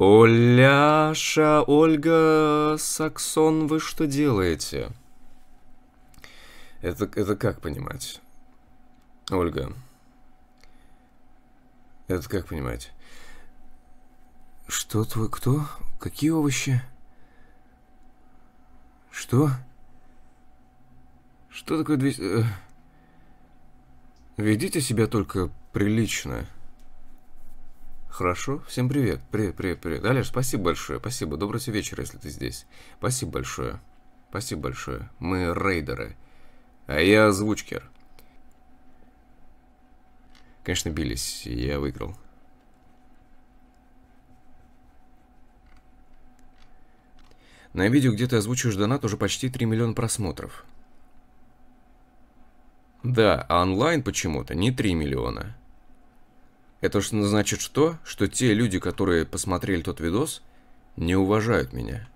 «Оляша, Ольга Саксон, вы что делаете?» Это, это как понимать? Ольга. Это как понимать? Что твой... Кто? Какие овощи? Что? Что такое... Две... Э, ведите себя только прилично. Хорошо, всем привет, привет, привет, привет. Алеш, спасибо большое, спасибо. Доброго тебе вечера, если ты здесь. Спасибо большое, спасибо большое. Мы рейдеры, а я озвучкер. Конечно, бились, я выиграл. На видео, где ты озвучиваешь донат, уже почти 3 миллиона просмотров. Да, а онлайн почему-то не 3 миллиона. Это значит что? Что те люди, которые посмотрели тот видос, не уважают меня.